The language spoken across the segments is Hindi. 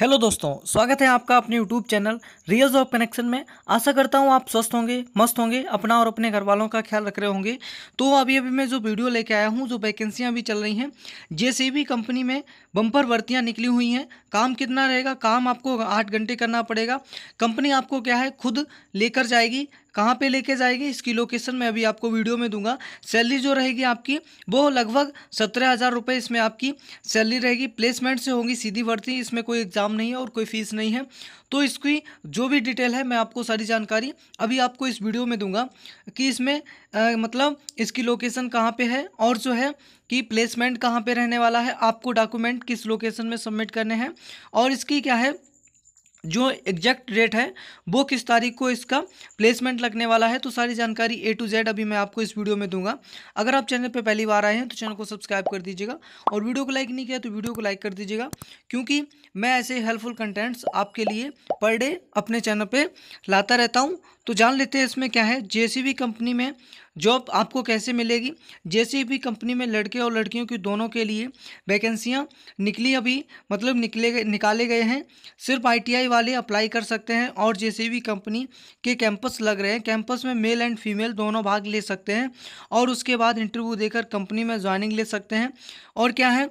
हेलो दोस्तों स्वागत है आपका अपने YouTube channel reels of connection में आशा करता हूँ आप स्वस्थ होंगे मस्त होंगे अपना और अपने घर वालों का ख्याल रख रहे होंगे तो अभी अभी मैं जो वीडियो लेके आया हूँ जो वैकेंसियाँ भी चल रही हैं जेसीबी कंपनी में बम्पर वर्तियाँ निकली हुई हैं काम कितना रहेगा काम आपको आठ घंटे करना पड़ेगा कंपनी आपको क्या है खुद लेकर जाएगी कहाँ पे लेके जाएगी इसकी लोकेशन मैं अभी आपको वीडियो में दूंगा सैलरी जो रहेगी आपकी वो लगभग सत्रह हज़ार रुपये इसमें आपकी सैलरी रहेगी प्लेसमेंट से होगी सीधी भर्ती इसमें कोई एग्ज़ाम नहीं है और कोई फीस नहीं है तो इसकी जो भी डिटेल है मैं आपको सारी जानकारी अभी आपको इस वीडियो में दूंगा कि इसमें आ, मतलब इसकी लोकेशन कहाँ पे है और जो है कि प्लेसमेंट कहाँ पे रहने वाला है आपको डॉक्यूमेंट किस लोकेशन में सबमिट करने हैं और इसकी क्या है जो एग्जैक्ट डेट है वो किस तारीख को इसका प्लेसमेंट लगने वाला है तो सारी जानकारी ए टू जेड अभी मैं आपको इस वीडियो में दूंगा अगर आप चैनल पर पहली बार आए हैं तो चैनल को सब्सक्राइब कर दीजिएगा और वीडियो को लाइक नहीं किया तो वीडियो को लाइक कर दीजिएगा क्योंकि मैं ऐसे हेल्पफुल कंटेंट्स आपके लिए पर डे अपने चैनल पर लाता रहता हूँ तो जान लेते हैं इसमें क्या है जे कंपनी में जॉब आपको कैसे मिलेगी जैसे भी कंपनी में लड़के और लड़कियों की दोनों के लिए वैकेंसियाँ निकली अभी मतलब निकले गए निकाले गए हैं सिर्फ आई वाले अप्लाई कर सकते हैं और जैसे भी कंपनी के कैंपस लग रहे हैं कैंपस में मेल एंड फीमेल दोनों भाग ले सकते हैं और उसके बाद इंटरव्यू देकर कंपनी में ज्वाइनिंग ले सकते हैं और क्या है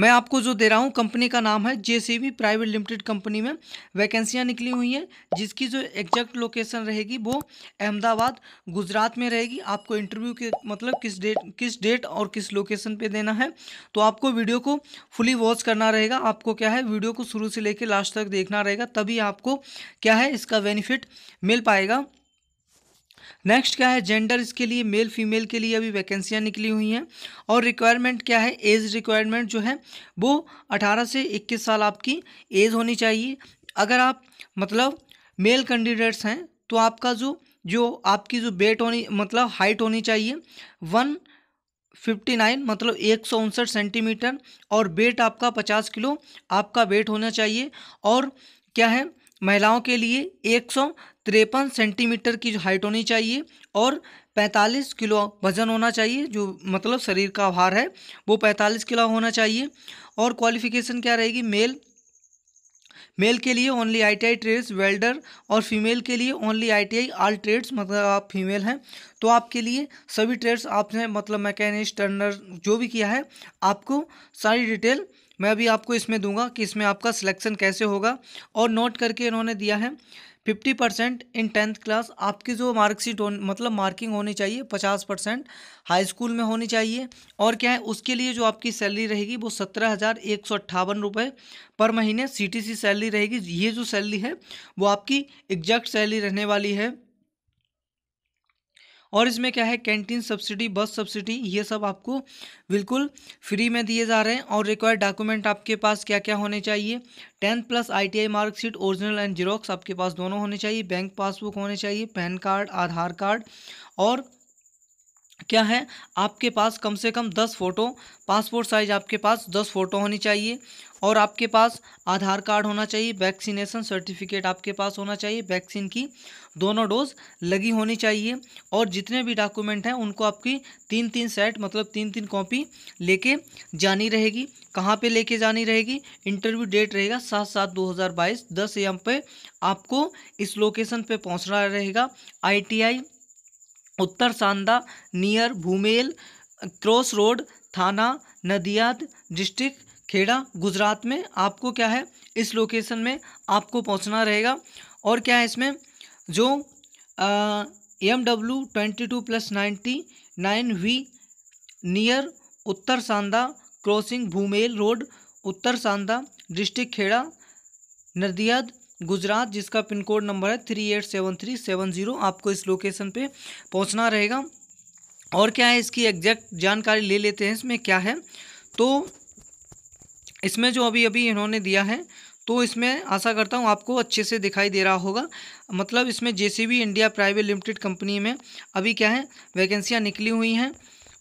मैं आपको जो दे रहा हूँ कंपनी का नाम है जे प्राइवेट लिमिटेड कंपनी में वैकेंसियाँ निकली हुई हैं जिसकी जो एग्जैक्ट लोकेशन रहेगी वो अहमदाबाद गुजरात में रहेगी आपको इंटरव्यू के मतलब किस डेट किस डेट और किस लोकेशन पे देना है तो आपको वीडियो को फुली वॉच करना रहेगा आपको क्या है वीडियो को शुरू से लेकर लास्ट तक देखना रहेगा तभी आपको क्या है इसका बेनिफिट मिल पाएगा नेक्स्ट क्या है जेंडर इसके लिए मेल फीमेल के लिए अभी वैकेंसियाँ निकली हुई हैं और रिक्वायरमेंट क्या है एज रिक्वायरमेंट जो है वो अठारह से इक्कीस साल आपकी एज होनी चाहिए अगर आप मतलब मेल कैंडिडेट्स हैं तो आपका जो जो आपकी जो बेट होनी मतलब हाइट होनी चाहिए वन फिफ्टी नाइन मतलब एक सौ उनसठ सेंटीमीटर और वेट आपका पचास किलो आपका वेट होना चाहिए और क्या है महिलाओं के लिए एक सौ तिरपन सेंटीमीटर की जो हाइट होनी चाहिए और 45 किलो वजन होना चाहिए जो मतलब शरीर का भार है वो 45 किलो होना चाहिए और क्वालिफिकेशन क्या रहेगी मेल मेल के लिए only I T trades welder और फीमेल के लिए ओनली आई ऑल ट्रेड्स मतलब आप फीमेल हैं तो आपके लिए सभी ट्रेड्स आपने मतलब मैकेनिक टर्नर जो भी किया है आपको सारी डिटेल मैं अभी आपको इसमें दूंगा कि इसमें आपका सिलेक्शन कैसे होगा और नोट करके इन्होंने दिया है fifty percent in tenth class आपकी जो मार्कशीट हो मतलब मार्किंग होनी चाहिए पचास परसेंट हाई स्कूल में होनी चाहिए और क्या है उसके लिए जो आपकी सैलरी रहेगी वो सत्रह हज़ार एक सौ अट्ठावन रुपये पर महीने सी सैलरी रहेगी ये जो सैलरी है वो आपकी एग्जैक्ट सैलरी रहने वाली है और इसमें क्या है कैंटीन सब्सिडी बस सब्सिडी ये सब आपको बिल्कुल फ्री में दिए जा रहे हैं और रिक्वायर्ड डॉक्यूमेंट आपके पास क्या क्या होने चाहिए tenth plus ITI marksheet original and xerox आपके पास दोनों होने चाहिए बैंक पासबुक होने चाहिए पैन कार्ड आधार कार्ड और क्या है आपके पास कम से कम दस फ़ोटो पासपोर्ट साइज आपके पास दस फ़ोटो होनी चाहिए और आपके पास आधार कार्ड होना चाहिए वैक्सीनेशन सर्टिफिकेट आपके पास होना चाहिए वैक्सीन की दोनों डोज लगी होनी चाहिए और जितने भी डॉक्यूमेंट हैं उनको आपकी तीन तीन सेट मतलब तीन तीन कॉपी लेके जानी रहेगी कहाँ पे लेके जानी रहेगी इंटरव्यू डेट रहेगा सात सात दो हज़ार बाईस दस एम पे आपको इस लोकेशन पे पहुँचना रहेगा ITI Uttar Sanda near Bhumel cross road थाना नदियाद डिस्ट्रिक्ट खेड़ा गुजरात में आपको क्या है इस लोकेशन में आपको पहुंचना रहेगा और क्या है इसमें जो M W twenty two plus ninety nine V near Uttar Sanda crossing Bhumel road Uttar Sanda district Kheda Nadiad Gujarat जिसका पिन कोड नंबर है three eight seven three seven zero आपको इस लोकेशन पे पहुंचना रहेगा और क्या है इसकी एग्जैक्ट जानकारी ले लेते हैं इसमें क्या है तो इसमें जो अभी अभी इन्होंने दिया है तो इसमें आशा करता हूँ आपको अच्छे से दिखाई दे रहा होगा मतलब इसमें J India private limited company में अभी क्या है वैकेंसियाँ निकली हुई हैं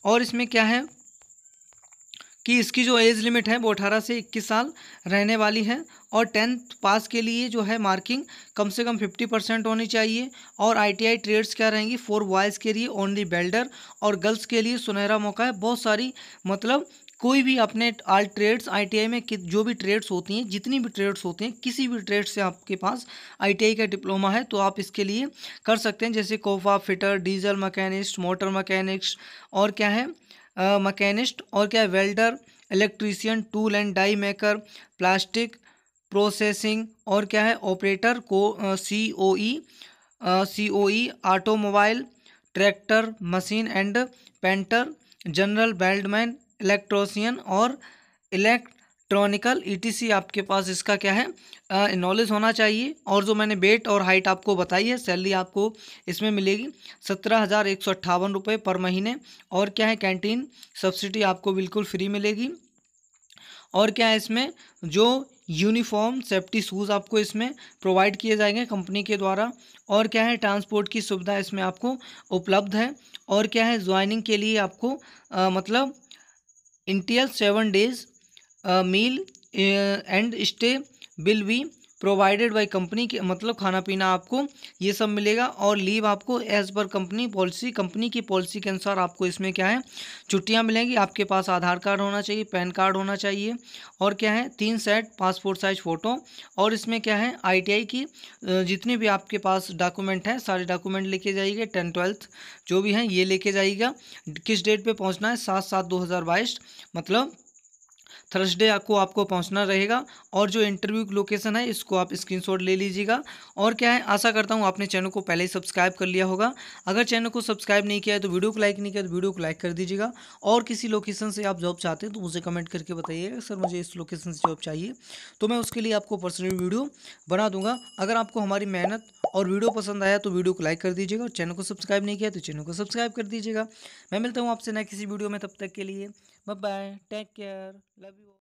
और इसमें क्या है कि इसकी जो एज लिमिट है वो अठारह से इक्कीस साल रहने वाली है और टेंथ पास के लिए जो है मार्किंग कम से कम फिफ्टी परसेंट होनी चाहिए और आईटीआई ट्रेड्स क्या रहेंगी फोर बॉयज़ के लिए ओनली बेल्डर और गर्ल्स के लिए सुनहरा मौका है बहुत सारी मतलब कोई भी अपने आल ट्रेड्स आईटीआई में जो भी ट्रेड्स होती हैं जितनी भी ट्रेड्स होती हैं किसी भी ट्रेड से आपके पास आईटीआई का डिप्लोमा है तो आप इसके लिए कर सकते हैं जैसे कोफा fitter diesel machinist motor mechanics और क्या है मकैनिस्ट और क्या है welder electrician tool and die maker plastic processing और क्या है ऑपरेटर को C O E C O E automobile tractor machine and painter general बेल्डमैन इलेक्ट्रोसियन और इलेक्ट्रॉनिकल ईटीसी आपके पास इसका क्या है नॉलेज होना चाहिए और जो मैंने वेट और हाइट आपको बताई है सैलरी आपको इसमें मिलेगी सत्रह हज़ार एक सौ अट्ठावन रुपये पर महीने और क्या है कैंटीन सब्सिडी आपको बिल्कुल फ्री मिलेगी और क्या है इसमें जो यूनिफॉर्म सेफ्टी शूज़ आपको इसमें प्रोवाइड किए जाएंगे कंपनी के द्वारा और क्या है ट्रांसपोर्ट की सुविधा इसमें आपको उपलब्ध है और क्या है ज्वाइनिंग के लिए आपको आ, मतलब interior seven days meal and stay will be provided by company के मतलब खाना पीना आपको ये सब मिलेगा और लीव आपको एज पर कंपनी पॉलिसी कंपनी की पॉलिसी के अनुसार आपको इसमें क्या है छुट्टियाँ मिलेंगी आपके पास आधार कार्ड होना चाहिए पैन कार्ड होना चाहिए और क्या है तीन सेट पासपोर्ट साइज फ़ोटो और इसमें क्या है आई की जितने भी आपके पास डॉक्यूमेंट हैं सारे डॉक्यूमेंट लेके जाइएगा टेन ट्वेल्थ जो भी हैं ये लेके जाइएगा किस डेट पर पहुँचना है सात सात दो हज़ार बाईस मतलब थर्सडे आपको आपको पहुंचना रहेगा और जो इंटरव्यू लोकेशन है इसको आप स्क्रीनशॉट ले लीजिएगा और क्या है आशा करता हूँ आपने चैनल को पहले ही सब्सक्राइब कर लिया होगा अगर चैनल को सब्सक्राइब नहीं किया है तो वीडियो को लाइक नहीं किया तो वीडियो को लाइक कर दीजिएगा और किसी लोकेशन से आप जॉब चाहते हैं तो मुझे कमेंट करके बताइएगा सर मुझे इस लोकेशन से जॉब चाहिए तो मैं उसके लिए आपको पर्सनल वीडियो बना दूंगा अगर आपको हमारी मेहनत और वीडियो पसंद आया तो वीडियो को लाइक कर दीजिएगा और चैनल को सब्सक्राइब नहीं किया तो चैनल को सब्सक्राइब कर दीजिएगा मैं मिलता हूँ आपसे नए किसी वीडियो में तब तक के लिए Bye bye. Take care. Love you.